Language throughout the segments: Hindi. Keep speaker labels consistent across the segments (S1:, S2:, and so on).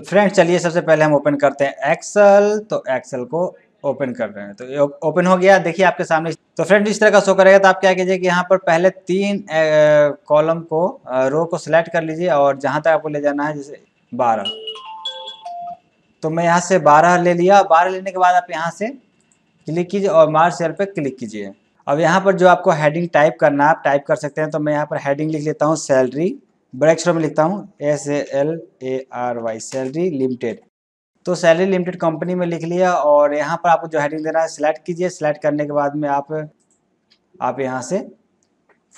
S1: तो फ्रेंड्स चलिए सबसे पहले हम ओपन करते हैं एक्सल तो एक्सल को ओपन कर रहे हैं तो ओपन हो गया देखिए आपके सामने तो फ्रेंड इस तरह का शो करेगा तो आप क्या कीजिए कि यहाँ पर पहले तीन कॉलम को रो को सिलेक्ट कर लीजिए और जहाँ तक आपको ले जाना है जैसे बारह तो मैं यहाँ से बारह ले लिया बारह लेने के बाद आप यहाँ से क्लिक कीजिए और मार्च सेल पर क्लिक कीजिए अब यहाँ पर जो आपको हेडिंग टाइप करना आप टाइप कर सकते हैं तो मैं यहाँ पर हेडिंग लिख लेता हूँ सैलरी बड़े अक्षरों में लिखता हूँ S A L A R Y salary limited तो सैलरी लिमिटेड कंपनी में लिख लिया और यहाँ पर आपको जो हेडिंग देना है सिलेक्ट कीजिए सिलेक्ट करने के बाद में आप आप यहाँ से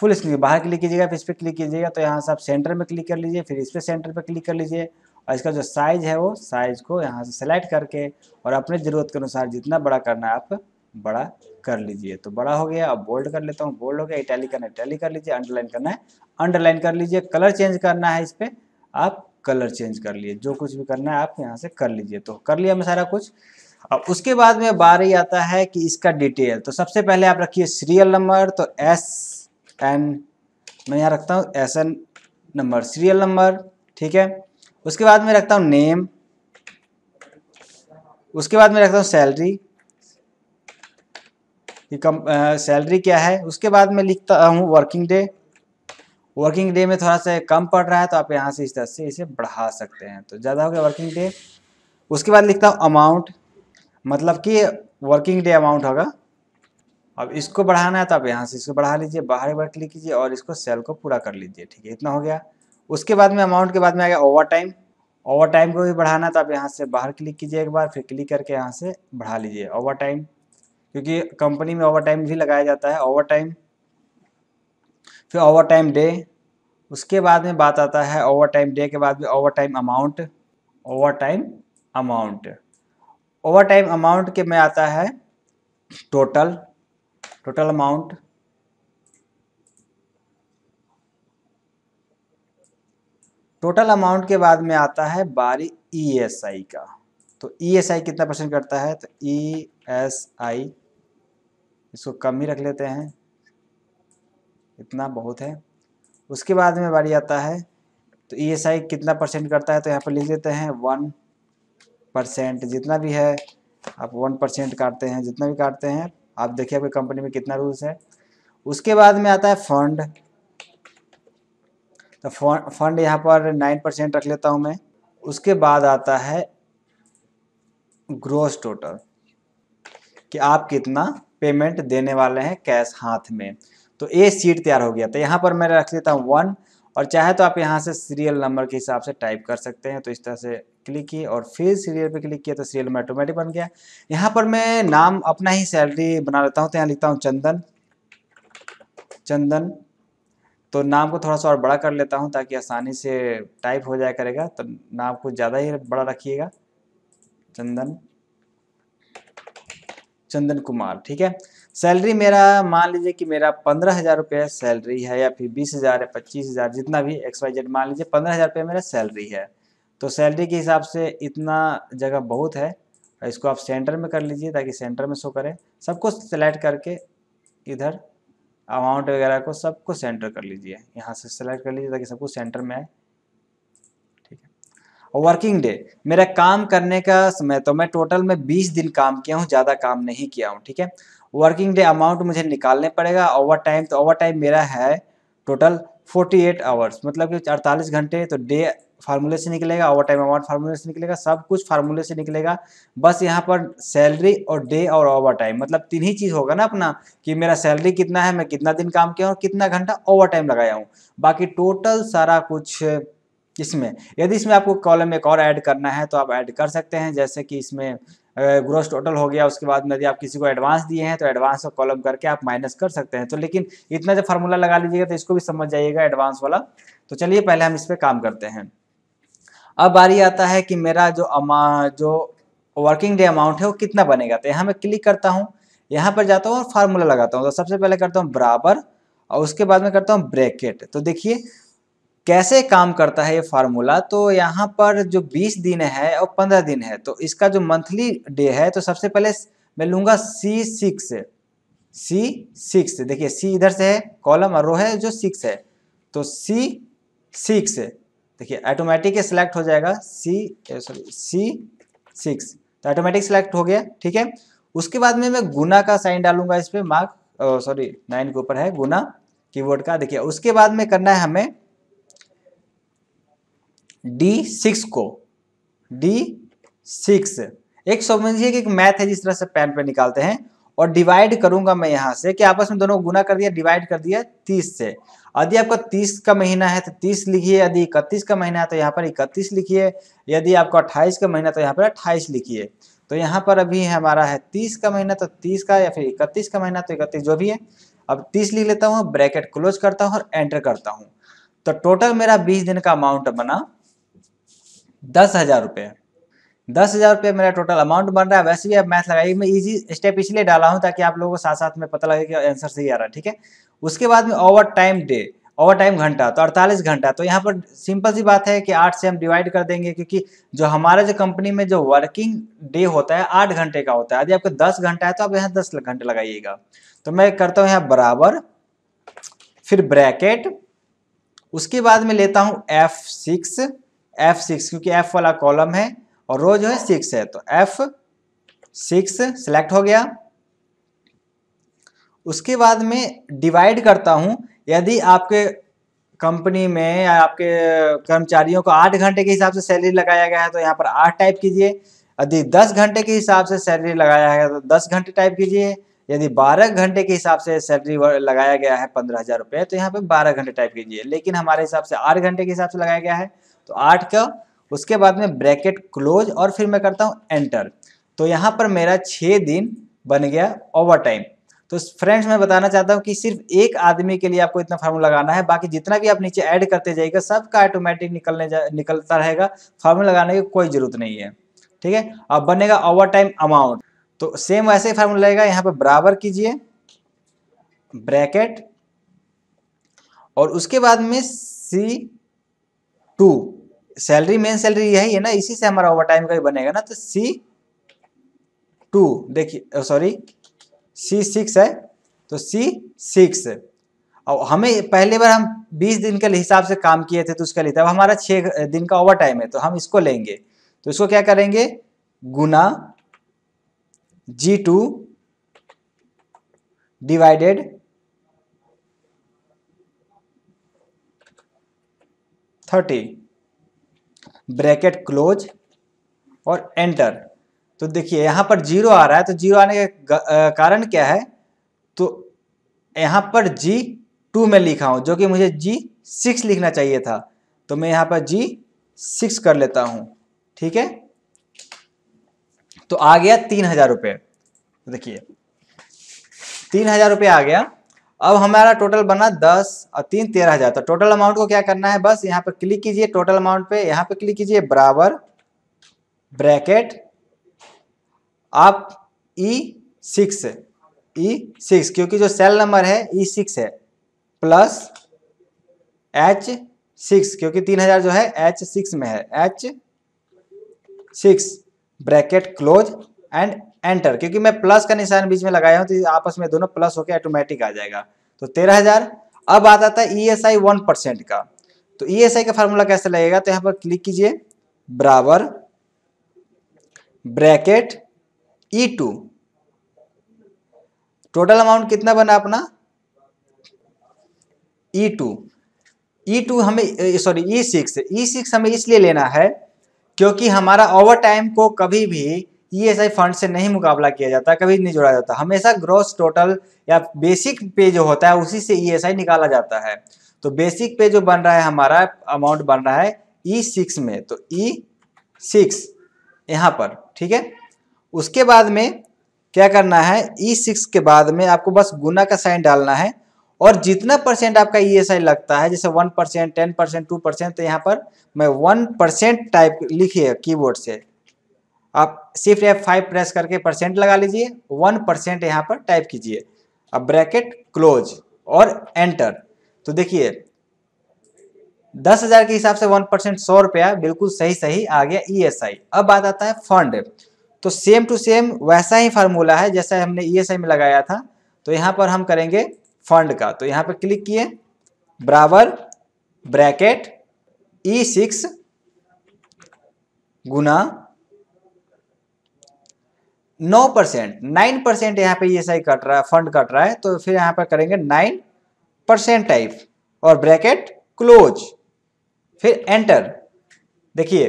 S1: फुल स्क्रीन बाहर क्लिक कीजिएगा फिर इस पर क्लिक कीजिएगा तो यहाँ से आप सेंटर में क्लिक कर लीजिए फिर इस पर सेंटर पर क्लिक कर लीजिए और इसका जो साइज़ है वो साइज़ को यहाँ से सेलेक्ट करके और अपने ज़रूरत के अनुसार जितना बड़ा करना है आप बड़ा कर लीजिए तो बड़ा हो गया अब बोल्ड कर लेता हूँ बोल्ड हो गया इटैली करना इटैली कर लीजिए अंडरलाइन करना है अंडरलाइन कर लीजिए कलर चेंज करना है इस पर आप कलर चेंज कर लिए जो कुछ भी करना है आप यहाँ से कर लीजिए तो कर लिया मैं सारा कुछ अब उसके बाद में बार ही आता है कि इसका डिटेल तो सबसे पहले आप रखिए सीरियल नंबर तो एस एन मैं यहाँ रखता हूँ S N number serial number ठीक है उसके बाद में रखता हूँ नेम उसके बाद में रखता हूँ सैलरी कि कम सैलरी क्या है उसके बाद मैं लिखता हूँ वर्किंग डे वर्किंग डे में थोड़ा सा कम पड़ रहा है तो आप यहाँ से इस तरह से इसे बढ़ा सकते हैं तो ज़्यादा हो गया वर्किंग डे उसके बाद लिखता हूँ अमाउंट मतलब कि वर्किंग डे अमाउंट होगा अब इसको बढ़ाना है तो आप यहाँ से इसको बढ़ा लीजिए बाहर बार क्लिक कीजिए और इसको सेल को पूरा कर लीजिए ठीक है इतना हो गया उसके बाद में अमाउंट के बाद में आ गया ओवर टाइम ओवर टाइम को भी बढ़ाना है तो आप यहाँ से बाहर क्लिक कीजिए एक बार फिर क्लिक करके यहाँ से बढ़ा लीजिए ओवर टाइम क्योंकि कंपनी में ओवर टाइम भी लगाया जाता है ओवर टाइम फिर ओवर टाइम डे उसके बाद में बात आता है ओवर टाइम डे के बाद में overtime amount overtime amount overtime amount के में आता है total total amount total amount के बाद में आता है बारी ईएसआई e का तो ईएसआई e कितना परसेंट करता है तो ईएसआई e इसको कम ही रख लेते हैं इतना बहुत है उसके बाद में बारी आता है तो ई e कितना परसेंट करता है तो यहाँ पर लिख देते हैं वन परसेंट जितना भी है आप वन परसेंट काटते हैं जितना भी काटते हैं आप देखिए आपकी कंपनी में कितना रूल्स है उसके बाद में आता है फंड तो फंड यहाँ पर नाइन परसेंट रख लेता हूँ मैं उसके बाद आता है ग्रोस टोटल कि आप कितना पेमेंट देने वाले हैं कैश हाथ में तो ये सीट तैयार हो गया तो यहाँ पर मैं रख लेता हूँ वन और चाहे तो आप यहाँ से सीरियल नंबर के हिसाब से टाइप कर सकते हैं तो इस तरह से क्लिक किए और फिर सीरियल पे क्लिक किया तो सीरियल में ऑटोमेटिक बन गया यहाँ पर मैं नाम अपना ही सैलरी बना लेता हूँ तो यहाँ लिखता हूँ चंदन चंदन तो नाम को थोड़ा सा और बड़ा कर लेता हूँ ताकि आसानी से टाइप हो जाया करेगा तो नाम को ज़्यादा ही बड़ा रखिएगा चंदन चंदन कुमार ठीक है सैलरी मेरा मान लीजिए कि मेरा पंद्रह हज़ार रुपये सैलरी है या फिर बीस हज़ार या पच्चीस हज़ार जितना भी एक्स वाई जेड मान लीजिए पंद्रह हज़ार रुपये मेरा सैलरी है तो सैलरी के हिसाब से इतना जगह बहुत है इसको आप सेंटर में कर लीजिए ताकि सेंटर में शो करें सबको सेलेक्ट करके इधर अमाउंट वगैरह को सबको सेंटर कर लीजिए यहाँ से सेलेक्ट कर लीजिए ताकि सबको सेंटर में आए और वर्किंग डे मेरा काम करने का समय तो मैं टोटल में बीस दिन काम किया हूँ ज़्यादा काम नहीं किया हूँ ठीक है वर्किंग डे अमाउंट मुझे निकालने पड़ेगा ओवर टाइम तो ओवर टाइम मेरा है टोटल फोर्टी एट आवर्स मतलब कि अड़तालीस घंटे तो डे फार्मूले से निकलेगा ओवर टाइम अमाउंट फार्मूले से निकलेगा सब कुछ फार्मूले से निकलेगा बस यहाँ पर सैलरी और डे और ओवर टाइम मतलब तीन ही चीज़ होगा ना अपना कि मेरा सैलरी कितना है मैं कितना दिन काम किया हूँ कितना घंटा ओवर टाइम लगाया हूँ बाकी टोटल सारा कुछ इसमें यदि इसमें आपको कॉलम एक और ऐड करना है तो आप ऐड कर सकते हैं जैसे कि इसमें ग्रोस टोटल हो गया उसके बाद में यदि आप किसी को एडवांस दिए हैं तो एडवांस का कॉलम करके आप माइनस कर सकते हैं तो लेकिन इतना जब फार्मूला लगा लीजिएगा तो इसको भी समझ जाइएगा एडवांस वाला तो चलिए पहले हम इस पर काम करते हैं अब बारी आता है कि मेरा जो अमा जो वर्किंग डे अमाउंट है वो कितना बनेगा तो यहाँ मैं क्लिक करता हूँ यहाँ पर जाता हूँ और फार्मूला लगाता हूँ तो सबसे पहले करता हूँ बराबर और उसके बाद में करता हूँ ब्रैकेट तो देखिए कैसे काम करता है ये फार्मूला तो यहाँ पर जो 20 दिन है और 15 दिन है तो इसका जो मंथली डे है तो सबसे पहले मैं लूँगा सी सिक्स सी सिक्स देखिए सी इधर से है कॉलम और रो है जो सिक्स है तो सी सिक्स देखिए ऑटोमेटिक सेलेक्ट हो जाएगा सी सॉरी सी सिक्स तो ऑटोमेटिक सेलेक्ट हो गया ठीक है उसके बाद में मैं गुना का साइन डालूंगा इस पर मार्क सॉरी नाइन के ऊपर है गुना कीबोर्ड का देखिए उसके बाद में करना है हमें डी सिक्स को डी सिक्स एक समझिए कि एक मैथ है जिस तरह से पेन पे निकालते हैं और डिवाइड करूंगा मैं यहाँ से कि आपस में दोनों गुना कर दिया डिवाइड कर दिया तीस से यदि आपका तीस का महीना है तो तीस लिखिए यदि इकतीस का महीना है तो यहाँ पर इकतीस लिखिए यदि आपका अट्ठाईस का महीना तो यहाँ पर अट्ठाईस लिखिए तो यहाँ पर अभी हमारा है तीस का महीना तो तीस का या फिर इकतीस का महीना तो इकतीस जो भी है अब तीस लिख लेता हूँ ब्रैकेट क्लोज करता हूँ और एंटर करता हूँ तो टोटल मेरा बीस दिन का अमाउंट बना दस हज़ार रुपये दस हज़ार रुपये मेरा टोटल अमाउंट बन रहा है वैसे भी आप मैथ लगाइए मैं इजी स्टेप इसलिए डाला हूँ ताकि आप लोगों को साथ साथ में पता लगे कि आंसर सही आ रहा है ठीक है उसके बाद में overtime day overtime घंटा तो 48 घंटा तो यहाँ पर सिंपल सी बात है कि आठ से हम डिवाइड कर देंगे क्योंकि जो हमारे जो कंपनी में जो वर्किंग डे होता है आठ घंटे का होता है यदि आपका दस घंटा है तो आप यहाँ दस घंटे लगाइएगा तो मैं करता हूँ यहाँ बराबर फिर ब्रैकेट उसके बाद में लेता हूँ एफ सिक्स एफ सिक्स क्योंकि एफ वाला कॉलम है और रो जो है सिक्स है तो एफ सिक्स सेलेक्ट हो गया उसके बाद में डिवाइड करता हूं यदि आपके कंपनी में या आपके कर्मचारियों को आठ घंटे के हिसाब से सैलरी लगाया गया है तो यहाँ पर आठ टाइप कीजिए यदि दस घंटे के हिसाब से सैलरी लगाया है तो दस घंटे टाइप कीजिए यदि बारह घंटे के हिसाब से सैलरी लगाया गया है पंद्रह हज़ार रुपये तो यहाँ पे बारह घंटे टाइप कीजिए लेकिन हमारे हिसाब से आठ घंटे के हिसाब से लगाया गया है तो आठ का उसके बाद में ब्रैकेट क्लोज और फिर मैं करता हूँ एंटर तो यहाँ पर मेरा छः दिन बन गया ओवर टाइम तो फ्रेंड्स मैं बताना चाहता हूँ कि सिर्फ एक आदमी के लिए आपको इतना फार्मूला लगाना है बाकी जितना भी आप नीचे ऐड करते जाइएगा सबका ऑटोमेटिक निकलने जा निकलता रहेगा फार्मूला लगाने की कोई ज़रूरत नहीं है ठीक है अब बनेगा ओवर टाइम अमाउंट तो सेम वैसे ही फार्मूला रहेगा यहाँ पर बराबर कीजिए ब्रैकेट और उसके बाद में C two salary main salary यही है ना इसी से हमारा ओवर टाइम का भी बनेगा ना तो सी टू देखिए सॉरी सी सिक्स है तो सी सिक्स और हमें पहले बार हम बीस दिन के हिसाब से काम किए थे तो उसका लिए था अब हमारा छः दिन का ओवर टाइम है तो हम इसको लेंगे तो इसको क्या करेंगे गुना G two divided thirty bracket close और एंटर तो देखिए यहाँ पर जीरो आ रहा है तो जीरो आने का कारण क्या है तो यहाँ पर जी टू में लिखा हूँ जो कि मुझे जी सिक्स लिखना चाहिए था तो मैं यहाँ पर जी सिक्स कर लेता हूँ ठीक है तो आ गया तीन हजार रुपये देखिए तीन हजार रुपये आ गया अब हमारा टोटल बना दस और तीन तेरह हज़ार तो टोटल अमाउंट को क्या करना है बस यहाँ पर क्लिक कीजिए टोटल अमाउंट पे यहाँ पे क्लिक कीजिए बराबर ब्रैकेट आप ई सिक्स ई सिक्स क्योंकि जो सेल नंबर है ई e सिक्स है प्लस एच सिक्स क्योंकि तीन हज़ार जो है एच सिक्स में है H six bracket close and enter क्योंकि मैं प्लस का निशान बीच में लगाया हूं तो आपस में दोनों प्लस होकर ऑटोमेटिक आ जाएगा तो तेरह हजार अब आ जाता है E S I one percent का तो ई एस आई का फार्मूला कैसे लगेगा तो यहां पर क्लिक कीजिए बराबर bracket E two total amount कितना बना अपना ई टू ई टू हमें sorry E six E six हमें इसलिए लेना है क्योंकि हमारा ओवर टाइम को कभी भी ईएसआई e फंड से नहीं मुकाबला किया जाता कभी नहीं जोड़ा जाता हमेशा ग्रॉस टोटल या बेसिक पे जो होता है उसी से ईएसआई e निकाला जाता है तो बेसिक पे जो बन रहा है हमारा अमाउंट बन रहा है ई e सिक्स में तो ई सिक्स यहाँ पर ठीक है उसके बाद में क्या करना है ई सिक्स के बाद में आपको बस गुना का साइन डालना है और जितना परसेंट आपका ई एस आई लगता है जैसे one percent ten percent two percent तो यहाँ पर मैं वन परसेंट टाइप लिखिए कीबोर्ड से आप शिफ्ट एफ फाइव प्रेस करके परसेंट लगा लीजिए वन परसेंट यहाँ पर टाइप कीजिए अब ब्रैकेट क्लोज और एंटर तो देखिए दस हजार के हिसाब से वन परसेंट सौ रुपया बिल्कुल सही सही आ गया आई e अब बात आता है फंड तो सेम टू सेम वैसा ही फार्मूला है जैसा हमने आई e में लगाया था तो यहाँ पर हम करेंगे फंड का तो यहाँ पर क्लिक किए बराबर ब्रैकेट ई सिक्स गुना नौ परसेंट नाइन परसेंट यहाँ पे ई कट रहा है फंड कट रहा है तो फिर यहाँ पर करेंगे नाइन परसेंट टाइप और ब्रैकेट क्लोज फिर एंटर देखिए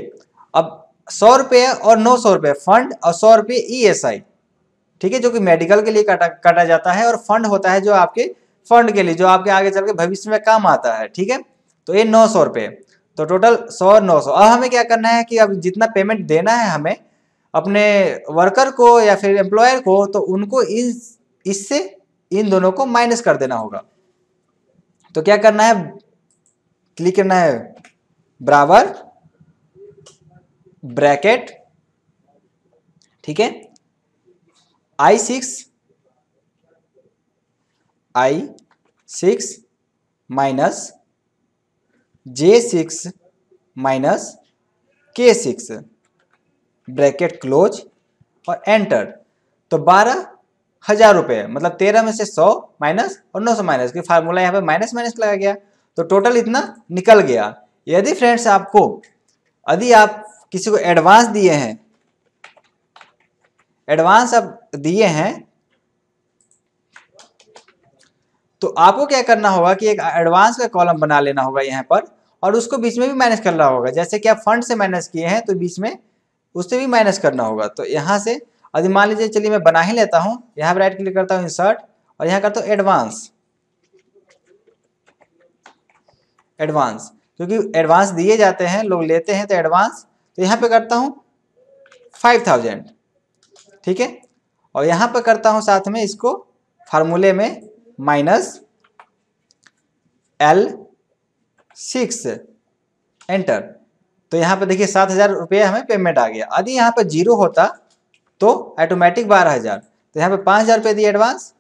S1: अब सौ रुपये और नौ सौ रुपये फंड और सौ रुपये ई e ठीक है जो कि मेडिकल के लिए काटा काटा जाता है और फंड होता है जो आपके फंड के लिए जो आपके आगे चल के भविष्य में काम आता है ठीक है तो ये नौ सौ रुपये तो टोटल सौ नौ सौ अब हमें क्या करना है कि अब जितना पेमेंट देना है हमें अपने वर्कर को या फिर एम्प्लॉयर को तो उनको इन इससे इन दोनों को माइनस कर देना होगा तो क्या करना है क्लिक करना है बराबर ब्रैकेट ठीक है I six I six minus J six minus K six bracket close और एंटर तो बारह हजार रुपये मतलब तेरह में से सौ माइनस और नौ सौ माइनस की फार्मूला यहाँ पे माइनस माइनस लगा गया तो टोटल इतना निकल गया यदि फ्रेंड्स आपको यदि आप किसी को एडवांस दिए हैं एडवांस आप दिए हैं तो आपको क्या करना होगा कि एक एडवांस का कॉलम बना लेना होगा यहाँ पर और उसको बीच में भी मैनेज करना होगा जैसे कि आप फंड से मैनेज किए हैं तो बीच में उससे भी माइनस करना होगा तो यहाँ से यदि मान लीजिए चलिए मैं बना ही लेता हूँ यहाँ पर राइट क्लिक करता हूँ इंसर्ट और यहाँ करता हूँ एडवांस एडवांस क्योंकि एडवांस दिए जाते हैं लोग लेते हैं तो एडवांस तो यहाँ पे करता हूँ फाइव थाउजेंड ठीक है और यहाँ पे करता हूँ साथ में इसको फार्मूले में माइनस एल सिक्स एंटर तो यहाँ पर देखिए सात हज़ार रुपये हमें पेमेंट आ गया यदि यहाँ पर जीरो होता तो ऑटोमेटिक बारह हज़ार तो यहाँ पर पाँच हज़ार रुपये दिए एडवांस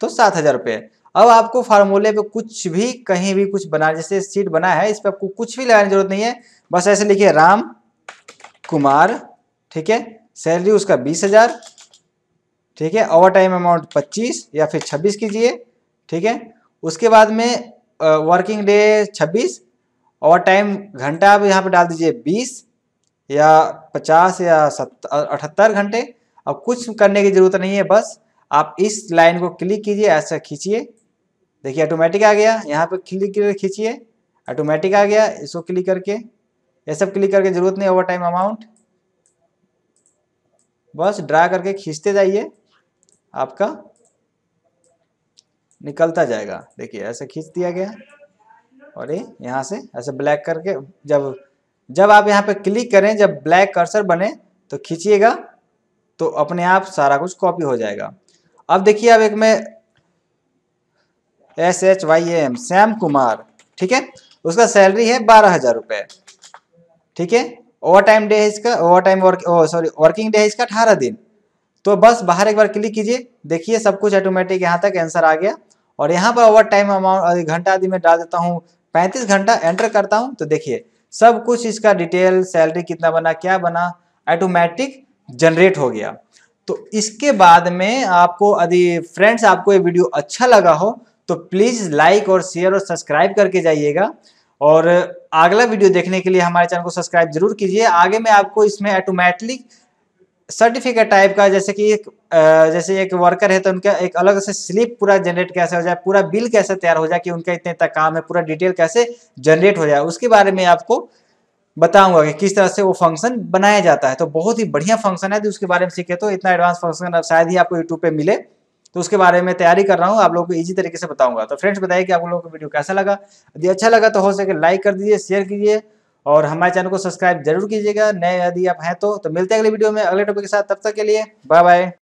S1: तो सात हज़ार रुपये अब आपको फार्मूले पे कुछ भी कहीं भी कुछ बना जैसे सीट बना है इस पर आपको कुछ भी लगाने की जरूरत नहीं है बस ऐसे लिखिए राम कुमार ठीक है सैलरी उसका बीस हज़ार ठीक है ओवर टाइम अमाउंट पच्चीस या फिर छब्बीस कीजिए ठीक है उसके बाद में वर्किंग डे छब्बीस ओवर टाइम घंटा आप यहाँ पे डाल दीजिए बीस या पचास या सत्तर अठहत्तर घंटे अब कुछ करने की ज़रूरत नहीं है बस आप इस लाइन को क्लिक कीजिए ऐसा खींचिए देखिए ऑटोमेटिक आ गया यहाँ पे क्लिक खींचिए ऑटोमेटिक आ गया इसको क्लिक करके ये सब क्लिक करके ज़रूरत नहीं ओवर टाइम अमाउंट बस ड्रा करके खींचते जाइए आपका निकलता जाएगा देखिए ऐसे खींच दिया गया और ये यहाँ से ऐसे ब्लैक करके जब जब आप यहाँ पे क्लिक करें जब ब्लैक कर्सर बने तो खींचिएगा तो अपने आप सारा कुछ कॉपी हो जाएगा अब देखिए अब एक में S H Y M Shyam Kumar ठीक है उसका सैलरी है बारह हजार रुपये ठीक है ओवर टाइम डे है इसका overtime work sorry working day है इसका अठारह दिन तो बस बाहर एक बार क्लिक कीजिए देखिए सब कुछ ऑटोमेटिक यहाँ तक आंसर आ गया और यहाँ पर ओवर टाइम अमाउंट घंटा आदि में डाल देता हूँ पैंतीस घंटा एंटर करता हूँ तो देखिए सब कुछ इसका डिटेल सैलरी कितना बना क्या बना ऑटोमेटिक जनरेट हो गया तो इसके बाद में आपको यदि फ्रेंड्स आपको ये वीडियो अच्छा लगा हो तो प्लीज़ लाइक और शेयर और सब्सक्राइब करके जाइएगा और अगला वीडियो देखने के लिए हमारे चैनल को सब्सक्राइब जरूर कीजिए आगे मैं आपको इसमें ऑटोमेटिक सर्टिफिकेट टाइप का जैसे कि एक जैसे एक वर्कर है तो उनका एक अलग से स्लिप पूरा जनरेट कैसे हो जाए पूरा बिल कैसे तैयार हो जाए कि उनका इतने तक काम है पूरा डिटेल कैसे जनरेट हो जाए उसके बारे में आपको बताऊंगा कि किस तरह से वो फंक्शन बनाया जाता है तो बहुत ही बढ़िया फंक्शन है तो उसके बारे में सीखे तो इतना एडवांस फंक्शन अब शायद ही आपको यूट्यूब पर मिले तो उसके बारे में तैयारी कर रहा हूँ आप लोगों को इजी तरीके से बताऊंगा तो फ्रेंड्स बताइए कि आप लोगों को वीडियो कैसा लगा यदि अच्छा लगा तो हो सके लाइक कर दीजिए शेयर कीजिए और हमारे चैनल को सब्सक्राइब जरूर कीजिएगा नए यदि आप हैं तो, तो मिलते हैं अगले वीडियो में अगले टॉपिक के साथ तब तक के लिए बाय बाय